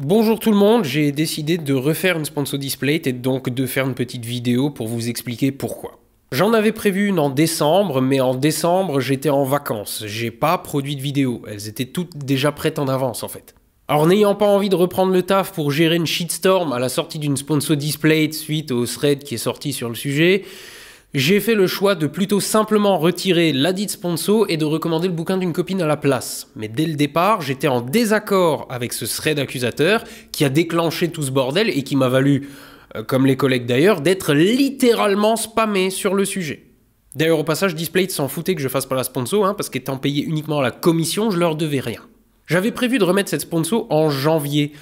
Bonjour tout le monde, j'ai décidé de refaire une sponsor display et donc de faire une petite vidéo pour vous expliquer pourquoi. J'en avais prévu une en décembre, mais en décembre j'étais en vacances, j'ai pas produit de vidéo, elles étaient toutes déjà prêtes en avance en fait. Alors n'ayant pas envie de reprendre le taf pour gérer une shitstorm à la sortie d'une sponsor display suite au thread qui est sorti sur le sujet, j'ai fait le choix de plutôt simplement retirer l'Adit sponso et de recommander le bouquin d'une copine à la place. Mais dès le départ, j'étais en désaccord avec ce thread accusateur qui a déclenché tout ce bordel et qui m'a valu, euh, comme les collègues d'ailleurs, d'être littéralement spammé sur le sujet. D'ailleurs, au passage, Displayed s'en foutait que je fasse pas la sponso, hein, parce qu'étant payé uniquement à la commission, je leur devais rien. J'avais prévu de remettre cette sponso en janvier,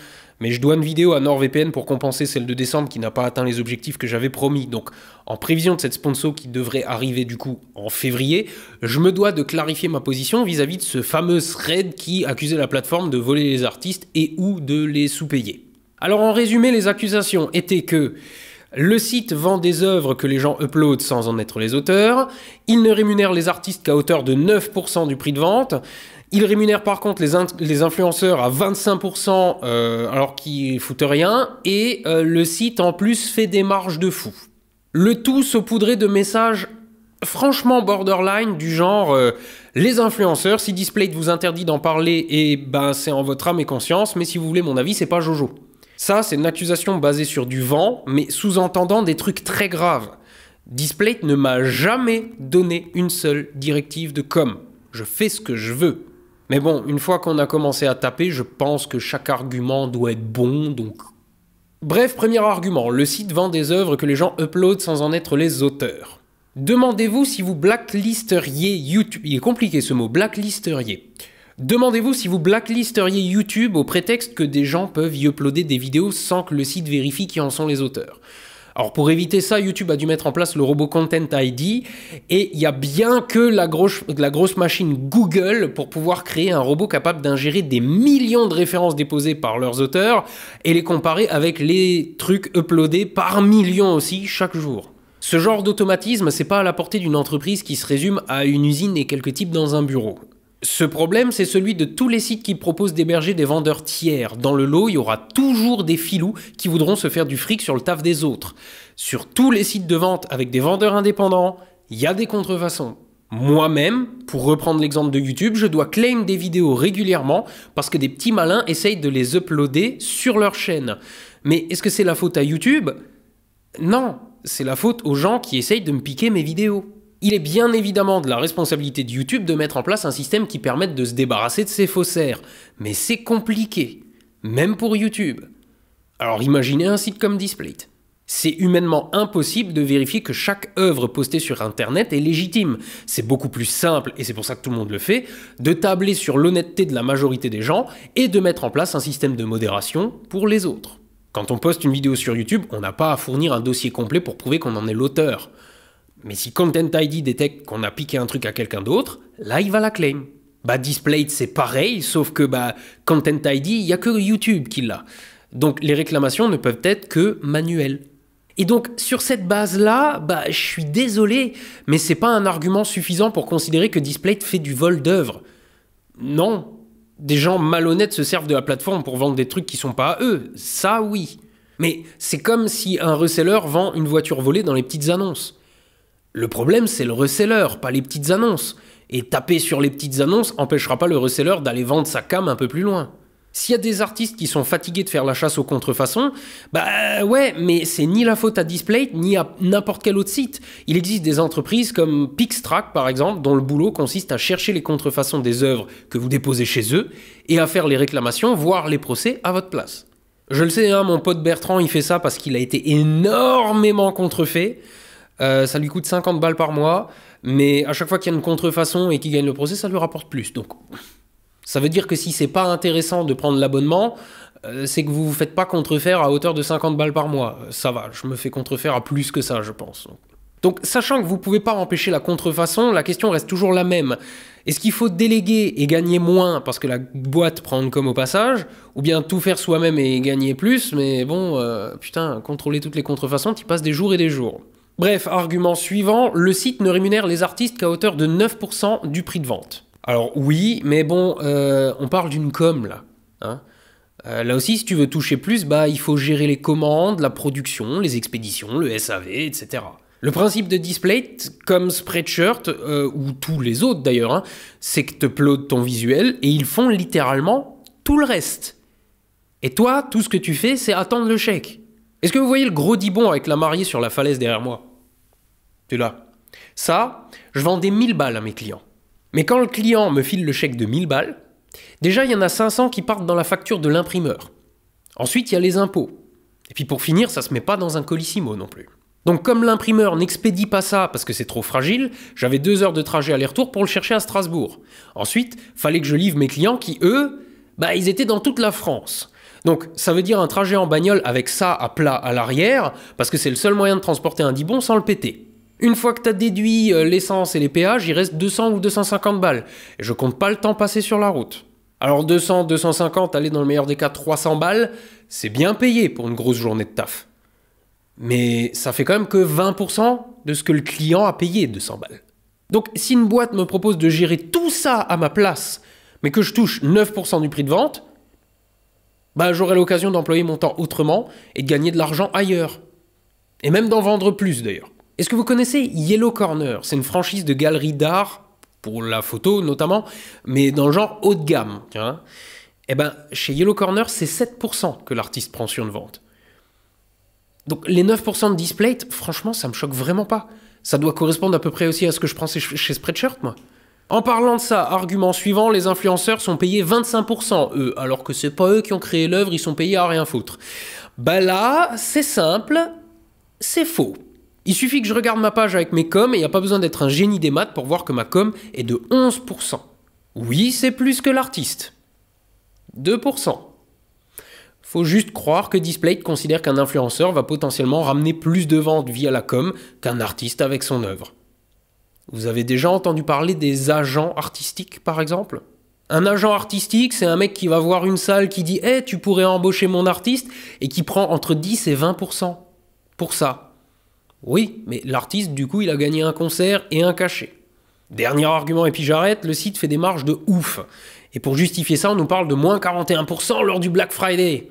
mais je dois une vidéo à NordVPN pour compenser celle de décembre qui n'a pas atteint les objectifs que j'avais promis. Donc, en prévision de cette sponsor qui devrait arriver du coup en février, je me dois de clarifier ma position vis-à-vis de ce fameux thread qui accusait la plateforme de voler les artistes et ou de les sous-payer. Alors, en résumé, les accusations étaient que le site vend des œuvres que les gens uploadent sans en être les auteurs. Il ne rémunère les artistes qu'à hauteur de 9% du prix de vente. Il rémunère par contre les, influenceurs à 25% euh, alors qu'ils foutent rien et euh, le site en plus fait des marges de fou. Le tout saupoudré de messages franchement borderline du genre euh, les influenceurs si Displate vous interdit d'en parler et eh ben c'est en votre âme et conscience mais si vous voulez mon avis c'est pas Jojo. Ça c'est une accusation basée sur du vent mais sous-entendant des trucs très graves. Display ne m'a jamais donné une seule directive de com. Je fais ce que je veux. Mais bon, une fois qu'on a commencé à taper, je pense que chaque argument doit être bon, donc... Bref, premier argument, le site vend des œuvres que les gens uploadent sans en être les auteurs. Demandez-vous si vous blacklisteriez YouTube... Il est compliqué ce mot, blacklisteriez. Demandez-vous si vous blacklisteriez YouTube au prétexte que des gens peuvent y uploader des vidéos sans que le site vérifie qui en sont les auteurs. Alors pour éviter ça, YouTube a dû mettre en place le robot Content ID et il y a bien que la grosse, la grosse machine Google pour pouvoir créer un robot capable d'ingérer des millions de références déposées par leurs auteurs et les comparer avec les trucs uploadés par millions aussi chaque jour. Ce genre d'automatisme, c'est pas à la portée d'une entreprise qui se résume à une usine et quelques types dans un bureau. Ce problème, c'est celui de tous les sites qui proposent d'héberger des vendeurs tiers. Dans le lot, il y aura toujours des filous qui voudront se faire du fric sur le taf des autres. Sur tous les sites de vente avec des vendeurs indépendants, il y a des contrefaçons. Moi-même, pour reprendre l'exemple de YouTube, je dois claim des vidéos régulièrement parce que des petits malins essayent de les uploader sur leur chaîne. Mais est-ce que c'est la faute à YouTube Non, c'est la faute aux gens qui essayent de me piquer mes vidéos il est bien évidemment de la responsabilité de YouTube de mettre en place un système qui permette de se débarrasser de ces faussaires, mais c'est compliqué, même pour YouTube. Alors imaginez un site comme Displate. C'est humainement impossible de vérifier que chaque œuvre postée sur Internet est légitime. C'est beaucoup plus simple, et c'est pour ça que tout le monde le fait, de tabler sur l'honnêteté de la majorité des gens et de mettre en place un système de modération pour les autres. Quand on poste une vidéo sur YouTube, on n'a pas à fournir un dossier complet pour prouver qu'on en est l'auteur. Mais si Content ID détecte qu'on a piqué un truc à quelqu'un d'autre, là il va la claim. Bah Displate c'est pareil, sauf que bah Content ID, il n'y a que YouTube qui l'a. Donc les réclamations ne peuvent être que manuelles. Et donc sur cette base-là, bah, je suis désolé, mais c'est pas un argument suffisant pour considérer que Displayed fait du vol d'œuvre. Non, des gens malhonnêtes se servent de la plateforme pour vendre des trucs qui sont pas à eux. Ça oui. Mais c'est comme si un reseller vend une voiture volée dans les petites annonces. Le problème, c'est le reseller, pas les petites annonces. Et taper sur les petites annonces n'empêchera pas le reseller d'aller vendre sa cam un peu plus loin. S'il y a des artistes qui sont fatigués de faire la chasse aux contrefaçons, bah euh, ouais, mais c'est ni la faute à Display ni à n'importe quel autre site. Il existe des entreprises comme Pixtrack par exemple, dont le boulot consiste à chercher les contrefaçons des œuvres que vous déposez chez eux et à faire les réclamations, voire les procès à votre place. Je le sais, hein, mon pote Bertrand, il fait ça parce qu'il a été énormément contrefait. Euh, ça lui coûte 50 balles par mois, mais à chaque fois qu'il y a une contrefaçon et qu'il gagne le procès, ça lui rapporte plus. Donc, ça veut dire que si c'est pas intéressant de prendre l'abonnement, euh, c'est que vous vous faites pas contrefaire à hauteur de 50 balles par mois. Euh, ça va, je me fais contrefaire à plus que ça, je pense. Donc, sachant que vous pouvez pas empêcher la contrefaçon, la question reste toujours la même. Est-ce qu'il faut déléguer et gagner moins parce que la boîte prend comme au passage, ou bien tout faire soi-même et gagner plus, mais bon, putain, contrôler toutes les contrefaçons, tu passes des jours et des jours. Bref, argument suivant, le site ne rémunère les artistes qu'à hauteur de 9% du prix de vente. Alors oui, mais bon, euh, on parle d'une com là. Hein. Euh, là aussi, si tu veux toucher plus, bah, il faut gérer les commandes, la production, les expéditions, le SAV, etc. Le principe de Display, comme Spreadshirt, euh, ou tous les autres d'ailleurs, hein, c'est que tu uploades ton visuel et ils font littéralement tout le reste. Et toi, tout ce que tu fais, c'est attendre le chèque. Est-ce que vous voyez le gros dibon avec la mariée sur la falaise derrière moi tu là. Ça, je vendais 1000 balles à mes clients. Mais quand le client me file le chèque de 1000 balles, déjà il y en a 500 qui partent dans la facture de l'imprimeur. Ensuite, il y a les impôts. Et puis pour finir, ça se met pas dans un colissimo non plus. Donc comme l'imprimeur n'expédie pas ça parce que c'est trop fragile, j'avais deux heures de trajet aller-retour pour le chercher à Strasbourg. Ensuite, fallait que je livre mes clients qui, eux, bah ils étaient dans toute la France. Donc ça veut dire un trajet en bagnole avec ça à plat à l'arrière, parce que c'est le seul moyen de transporter un dibon sans le péter. Une fois que tu as déduit euh, l'essence et les péages, il reste 200 ou 250 balles. Et je compte pas le temps passé sur la route. Alors 200, 250, aller dans le meilleur des cas 300 balles, c'est bien payé pour une grosse journée de taf. Mais ça fait quand même que 20% de ce que le client a payé 200 balles. Donc si une boîte me propose de gérer tout ça à ma place, mais que je touche 9% du prix de vente, bah j'aurai l'occasion d'employer mon temps autrement et de gagner de l'argent ailleurs. Et même d'en vendre plus d'ailleurs. Est-ce que vous connaissez Yellow Corner C'est une franchise de galeries d'art, pour la photo notamment, mais dans le genre haut de gamme. eh ben, chez Yellow Corner, c'est 7% que l'artiste prend sur une vente. Donc les 9% de display, franchement, ça me choque vraiment pas. Ça doit correspondre à peu près aussi à ce que je prends chez Spreadshirt, moi. En parlant de ça, argument suivant, les influenceurs sont payés 25%, eux, alors que c'est pas eux qui ont créé l'œuvre, ils sont payés à rien foutre. Bah là, c'est simple, c'est faux. Il suffit que je regarde ma page avec mes coms et il n'y a pas besoin d'être un génie des maths pour voir que ma com est de 11%. Oui, c'est plus que l'artiste. 2%. Faut juste croire que Display considère qu'un influenceur va potentiellement ramener plus de ventes via la com qu'un artiste avec son œuvre. Vous avez déjà entendu parler des agents artistiques, par exemple un agent artistique, c'est un mec qui va voir une salle qui dit Eh, tu pourrais embaucher mon artiste » et qui prend entre 10 et 20% pour ça. Oui, mais l'artiste, du coup, il a gagné un concert et un cachet. Dernier argument, et puis j'arrête, le site fait des marges de ouf. Et pour justifier ça, on nous parle de moins 41% lors du Black Friday.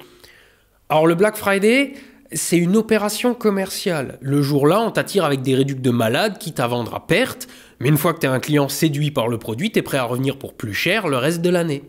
Alors le Black Friday, c'est une opération commerciale. Le jour-là, on t'attire avec des réducts de malade, quitte à vendre à perte, mais une fois que t'es un client séduit par le produit, t'es prêt à revenir pour plus cher le reste de l'année.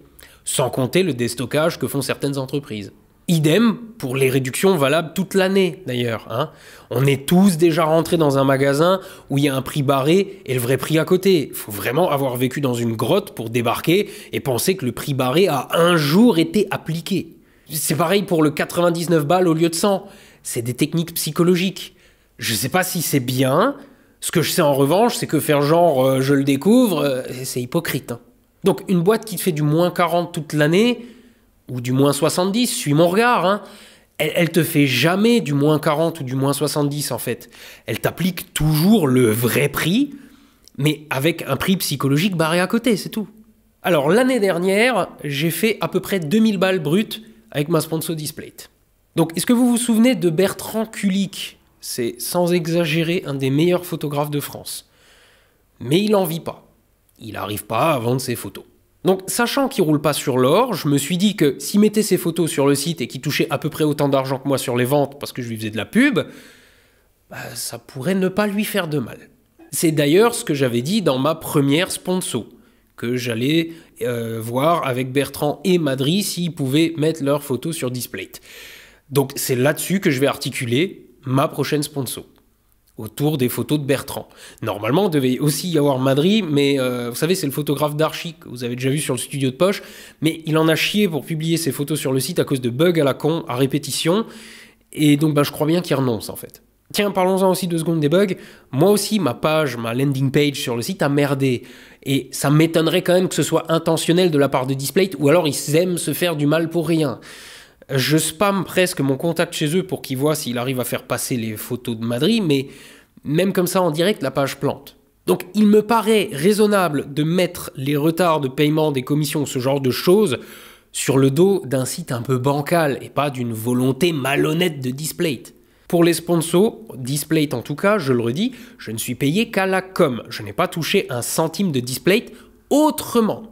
Sans compter le déstockage que font certaines entreprises. Idem pour les réductions valables toute l'année d'ailleurs. Hein. On est tous déjà rentrés dans un magasin où il y a un prix barré et le vrai prix à côté. Il faut vraiment avoir vécu dans une grotte pour débarquer et penser que le prix barré a un jour été appliqué. C'est pareil pour le 99 balles au lieu de 100. C'est des techniques psychologiques. Je sais pas si c'est bien. Ce que je sais en revanche, c'est que faire genre euh, je le découvre, euh, c'est hypocrite. Hein. Donc une boîte qui te fait du moins 40 toute l'année, ou du moins 70, suis mon regard, hein. elle, te fait jamais du moins 40 ou du moins 70 en fait. Elle t'applique toujours le vrai prix, mais avec un prix psychologique barré à côté, c'est tout. Alors l'année dernière, j'ai fait à peu près 2000 balles brutes avec ma sponsor Displate. Donc est-ce que vous vous souvenez de Bertrand Kulik C'est sans exagérer un des meilleurs photographes de France. Mais il n'en vit pas. Il n'arrive pas à vendre ses photos. Donc, sachant qu'il roule pas sur l'or, je me suis dit que s'il mettait ses photos sur le site et qu'il touchait à peu près autant d'argent que moi sur les ventes parce que je lui faisais de la pub, bah, ça pourrait ne pas lui faire de mal. C'est d'ailleurs ce que j'avais dit dans ma première sponsor, que j'allais euh, voir avec Bertrand et Madry s'ils pouvaient mettre leurs photos sur Displate. Donc c'est là-dessus que je vais articuler ma prochaine sponsor autour des photos de Bertrand. Normalement, il devait aussi y avoir Madrid, mais euh, vous savez, c'est le photographe d'Archie que vous avez déjà vu sur le studio de poche, mais il en a chié pour publier ses photos sur le site à cause de bugs à la con, à répétition, et donc ben, je crois bien qu'il renonce en fait. Tiens, parlons-en aussi deux secondes des bugs. Moi aussi, ma page, ma landing page sur le site a merdé. Et ça m'étonnerait quand même que ce soit intentionnel de la part de Displate, ou alors ils aiment se faire du mal pour rien. Je spam presque mon contact chez eux pour qu'ils voient s'il arrive à faire passer les photos de Madrid, mais même comme ça en direct, la page plante. Donc il me paraît raisonnable de mettre les retards de paiement des commissions, ce genre de choses, sur le dos d'un site un peu bancal et pas d'une volonté malhonnête de Displate. Pour les sponsors, Displate en tout cas, je le redis, je ne suis payé qu'à la com. Je n'ai pas touché un centime de Displate autrement.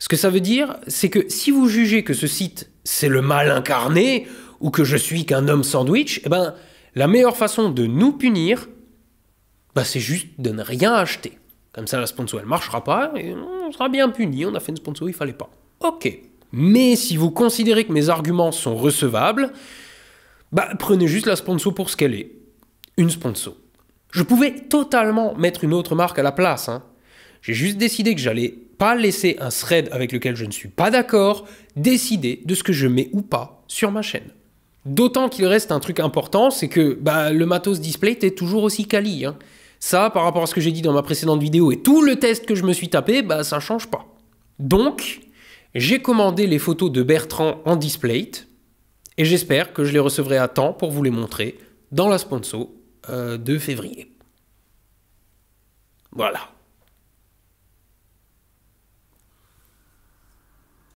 Ce que ça veut dire, c'est que si vous jugez que ce site c'est le mal incarné ou que je suis qu'un homme sandwich, eh ben, la meilleure façon de nous punir, bah, c'est juste de ne rien acheter. Comme ça, la sponso, elle marchera pas et on sera bien puni. On a fait une sponso, il fallait pas. Ok. Mais si vous considérez que mes arguments sont recevables, bah, prenez juste la sponso pour ce qu'elle est. Une sponso. Je pouvais totalement mettre une autre marque à la place, hein. J'ai juste décidé que j'allais pas laisser un thread avec lequel je ne suis pas d'accord décider de ce que je mets ou pas sur ma chaîne. D'autant qu'il reste un truc important, c'est que bah, le matos display est toujours aussi quali. Hein. Ça, par rapport à ce que j'ai dit dans ma précédente vidéo et tout le test que je me suis tapé, bah, ça change pas. Donc, j'ai commandé les photos de Bertrand en display et j'espère que je les recevrai à temps pour vous les montrer dans la sponsor euh, de février. Voilà.